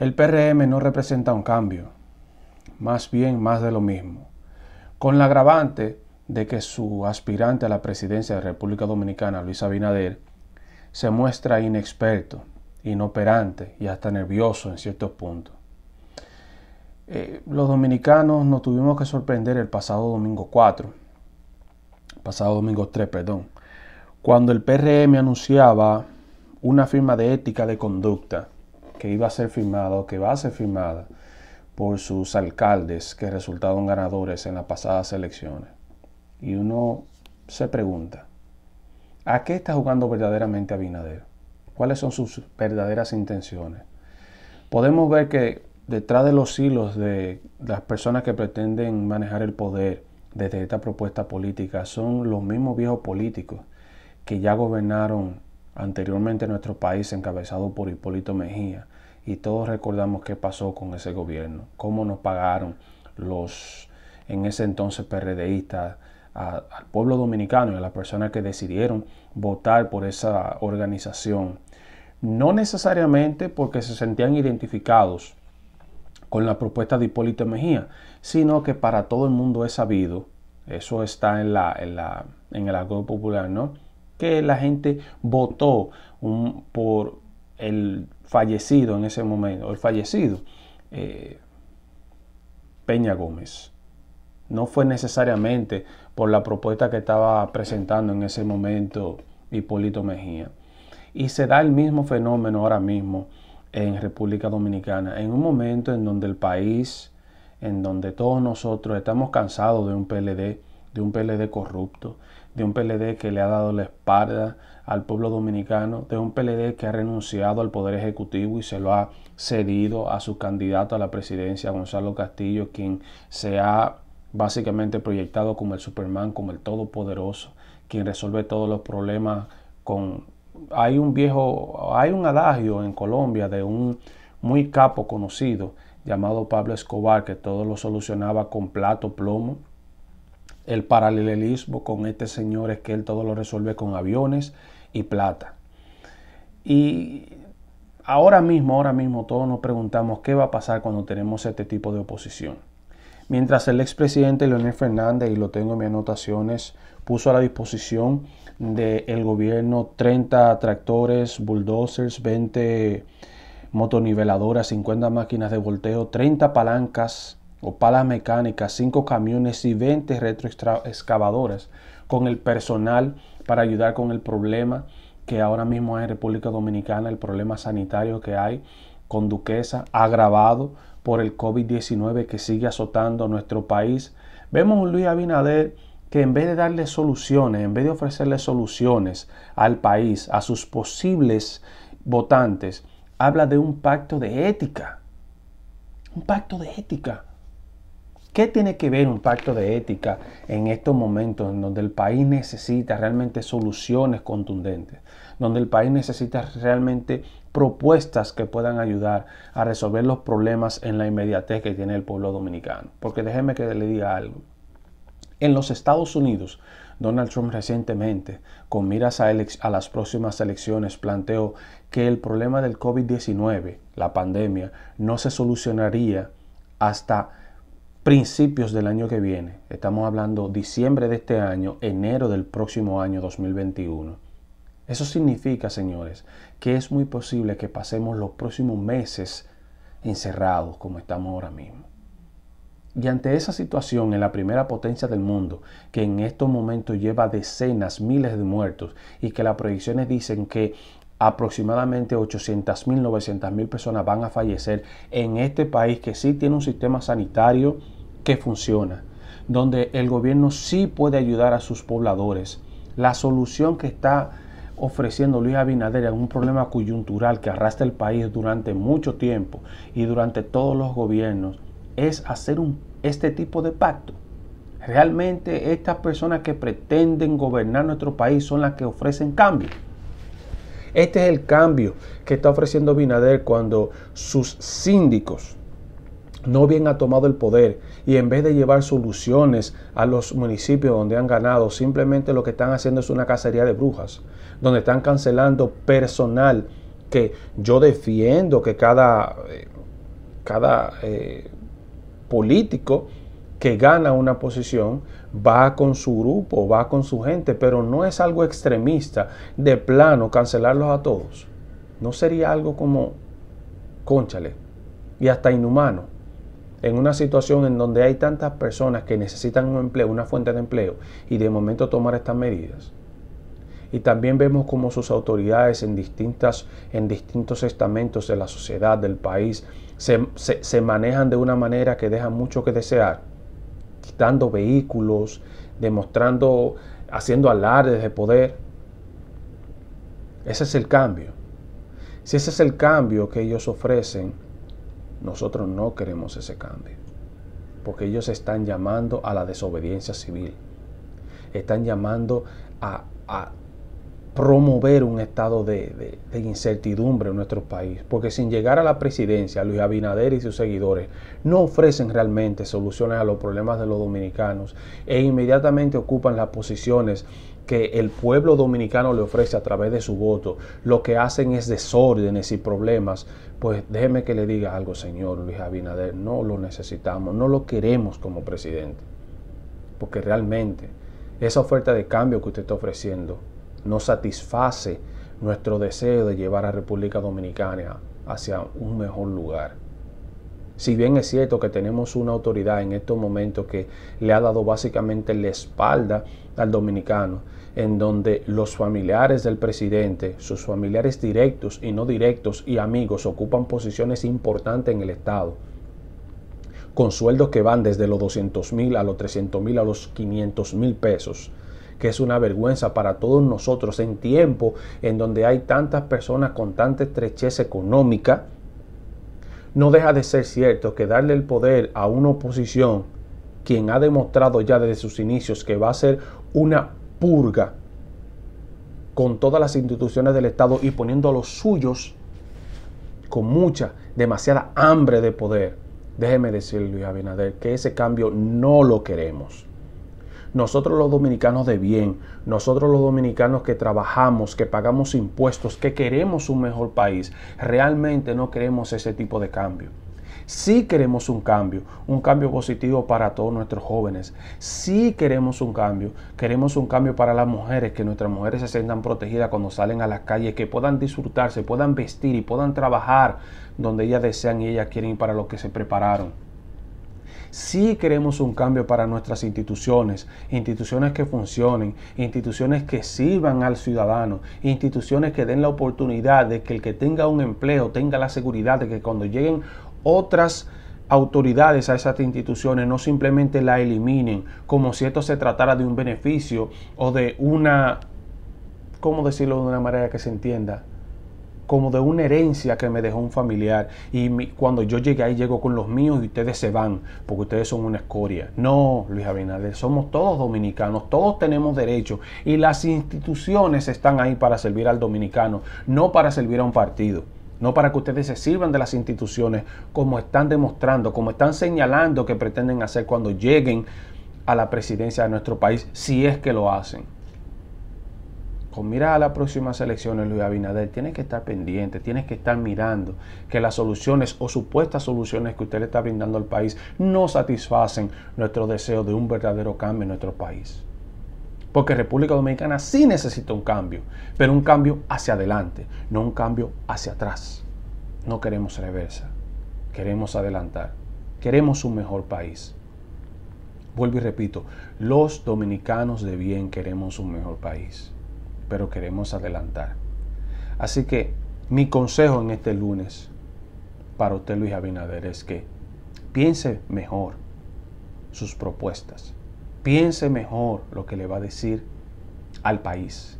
El PRM no representa un cambio, más bien más de lo mismo, con la agravante de que su aspirante a la presidencia de República Dominicana, Luis Abinader, se muestra inexperto, inoperante y hasta nervioso en ciertos puntos. Eh, los dominicanos nos tuvimos que sorprender el pasado domingo 4, pasado domingo 3, perdón, cuando el PRM anunciaba una firma de ética de conducta que iba a ser firmado, que va a ser firmada por sus alcaldes que resultaron ganadores en las pasadas elecciones. Y uno se pregunta, ¿a qué está jugando verdaderamente Abinader? ¿Cuáles son sus verdaderas intenciones? Podemos ver que detrás de los hilos de las personas que pretenden manejar el poder desde esta propuesta política son los mismos viejos políticos que ya gobernaron Anteriormente nuestro país encabezado por Hipólito Mejía y todos recordamos qué pasó con ese gobierno, cómo nos pagaron los en ese entonces PRDistas al pueblo dominicano y a las personas que decidieron votar por esa organización. No necesariamente porque se sentían identificados con la propuesta de Hipólito Mejía, sino que para todo el mundo es sabido, eso está en, la, en, la, en el acuerdo popular, ¿no? que la gente votó por el fallecido en ese momento, el fallecido eh, Peña Gómez. No fue necesariamente por la propuesta que estaba presentando en ese momento Hipólito Mejía. Y se da el mismo fenómeno ahora mismo en República Dominicana, en un momento en donde el país, en donde todos nosotros estamos cansados de un PLD, de un PLD corrupto, de un PLD que le ha dado la espalda al pueblo dominicano, de un PLD que ha renunciado al poder ejecutivo y se lo ha cedido a su candidato a la presidencia, Gonzalo Castillo, quien se ha básicamente proyectado como el Superman, como el Todopoderoso, quien resuelve todos los problemas con... Hay un viejo, hay un adagio en Colombia de un muy capo conocido llamado Pablo Escobar, que todo lo solucionaba con plato, plomo, el paralelismo con este señor es que él todo lo resuelve con aviones y plata. Y ahora mismo, ahora mismo todos nos preguntamos qué va a pasar cuando tenemos este tipo de oposición. Mientras el expresidente Leonel Fernández, y lo tengo en mis anotaciones, puso a la disposición del gobierno 30 tractores, bulldozers, 20 motoniveladoras, 50 máquinas de volteo, 30 palancas o palas mecánicas, cinco camiones y 20 retroexcavadoras con el personal para ayudar con el problema que ahora mismo hay en República Dominicana, el problema sanitario que hay con Duquesa, agravado por el COVID-19 que sigue azotando nuestro país. Vemos a Luis Abinader que en vez de darle soluciones, en vez de ofrecerle soluciones al país, a sus posibles votantes, habla de un pacto de ética. Un pacto de ética. ¿Qué tiene que ver un pacto de ética en estos momentos en donde el país necesita realmente soluciones contundentes, donde el país necesita realmente propuestas que puedan ayudar a resolver los problemas en la inmediatez que tiene el pueblo dominicano? Porque déjeme que le diga algo. En los Estados Unidos, Donald Trump recientemente, con miras a, las próximas elecciones, planteó que el problema del COVID-19, la pandemia, no se solucionaría hasta principios del año que viene, estamos hablando diciembre de este año, enero del próximo año 2021. Eso significa, señores, que es muy posible que pasemos los próximos meses encerrados como estamos ahora mismo. Y ante esa situación en la primera potencia del mundo, que en estos momentos lleva decenas, miles de muertos, y que las proyecciones dicen que aproximadamente 800.000, 900.000 personas van a fallecer en este país que sí tiene un sistema sanitario que funciona, donde el gobierno sí puede ayudar a sus pobladores. La solución que está ofreciendo Luis Abinader en un problema coyuntural que arrastra el país durante mucho tiempo y durante todos los gobiernos es hacer un, este tipo de pacto. Realmente estas personas que pretenden gobernar nuestro país son las que ofrecen cambio. Este es el cambio que está ofreciendo Binader cuando sus síndicos no bien ha tomado el poder y en vez de llevar soluciones a los municipios donde han ganado, simplemente lo que están haciendo es una cacería de brujas, donde están cancelando personal que yo defiendo que cada, eh, cada eh, político que gana una posición va con su grupo, va con su gente, pero no es algo extremista de plano cancelarlos a todos. No sería algo como cónchale y hasta inhumano en una situación en donde hay tantas personas que necesitan un empleo, una fuente de empleo, y de momento tomar estas medidas. Y también vemos cómo sus autoridades en, distintas, en distintos estamentos de la sociedad, del país, se, se manejan de una manera que deja mucho que desear dando vehículos, demostrando, haciendo alares de poder. Ese es el cambio. Si ese es el cambio que ellos ofrecen, nosotros no queremos ese cambio. Porque ellos están llamando a la desobediencia civil. Están llamando a, a promover un estado de, incertidumbre en nuestro país, porque sin llegar a la presidencia, Luis Abinader y sus seguidores no ofrecen realmente soluciones a los problemas de los dominicanos e inmediatamente ocupan las posiciones que el pueblo dominicano le ofrece a través de su voto. Lo que hacen es desórdenes y problemas. Pues déjeme que le diga algo, señor Luis Abinader, no lo necesitamos, no lo queremos como presidente, porque realmente esa oferta de cambio que usted está ofreciendo no satisface nuestro deseo de llevar a República Dominicana hacia un mejor lugar. Si bien es cierto que tenemos una autoridad en estos momentos que le ha dado básicamente la espalda al dominicano, en donde los familiares del presidente, sus familiares directos y no directos y amigos ocupan posiciones importantes en el Estado, con sueldos que van desde los 200 mil a los 300 mil a los 500 mil pesos que es una vergüenza para todos nosotros en tiempo en donde hay tantas personas con tanta estrechez económica, no deja de ser cierto que darle el poder a una oposición quien ha demostrado ya desde sus inicios que va a ser una purga con todas las instituciones del Estado y poniendo a los suyos con mucha, demasiada hambre de poder. Déjeme decir, Luis Abinader, que ese cambio no lo queremos. Nosotros los dominicanos de bien, nosotros los dominicanos que trabajamos, que pagamos impuestos, que queremos un mejor país, realmente no queremos ese tipo de cambio. Sí queremos un cambio, un cambio positivo para todos nuestros jóvenes. Sí queremos un cambio, queremos un cambio para las mujeres, que nuestras mujeres se sientan protegidas cuando salen a las calles, que puedan disfrutarse, puedan vestir y puedan trabajar donde ellas desean y ellas quieren y para lo que se prepararon. Si queremos un cambio para nuestras instituciones, instituciones que funcionen, instituciones que sirvan al ciudadano, instituciones que den la oportunidad de que el que tenga un empleo tenga la seguridad de que cuando lleguen otras autoridades a esas instituciones no simplemente la eliminen como si esto se tratara de un beneficio o de una, ¿cómo decirlo de una manera que se entienda? como de una herencia que me dejó un familiar. Y cuando yo llegué ahí, llego con los míos y ustedes se van porque ustedes son una escoria. No, Luis Abinader, somos todos dominicanos, todos tenemos derechos y las instituciones están ahí para servir al dominicano, no para servir a un partido no para que ustedes se sirvan de las instituciones como están demostrando, como están señalando que pretenden hacer cuando lleguen a la presidencia de nuestro país, si es que lo hacen con mirada a las próximas elecciones, Luis Abinader, tienes que estar pendiente, tienes que estar mirando que las soluciones o supuestas soluciones que usted le está brindando al país no satisfacen nuestro deseo de un verdadero cambio en nuestro país. Porque República Dominicana sí necesita un cambio, pero un cambio hacia adelante, no un cambio hacia atrás. No queremos reversa, queremos adelantar, queremos un mejor país. Vuelvo y repito, los dominicanos de bien queremos un mejor país pero queremos adelantar. Así que mi consejo en este lunes para usted, Luis Abinader, es que piense mejor sus propuestas. Piense mejor lo que le va a decir al país.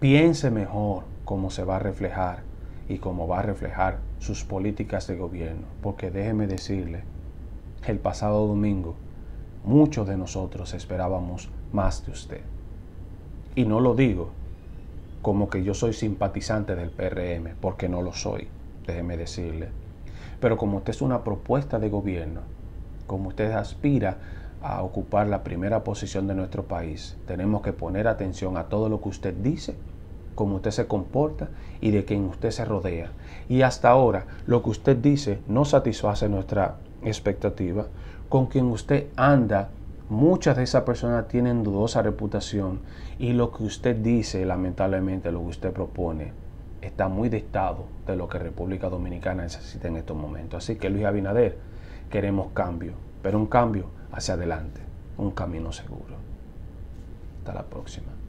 Piense mejor cómo se va a reflejar y cómo va a reflejar sus políticas de gobierno. Porque déjeme decirle, el pasado domingo muchos de nosotros esperábamos más de usted. Y no lo digo como que yo soy simpatizante del PRM, porque no lo soy, déjeme decirle. Pero como usted es una propuesta de gobierno, como usted aspira a ocupar la primera posición de nuestro país, tenemos que poner atención a todo lo que usted dice, cómo usted se comporta y de quien usted se rodea. Y hasta ahora, lo que usted dice no satisface nuestra expectativa, con quien usted anda Muchas de esas personas tienen dudosa reputación y lo que usted dice, lamentablemente, lo que usted propone, está muy distado de lo que República Dominicana necesita en estos momentos. Así que Luis Abinader, queremos cambio, pero un cambio hacia adelante, un camino seguro. Hasta la próxima.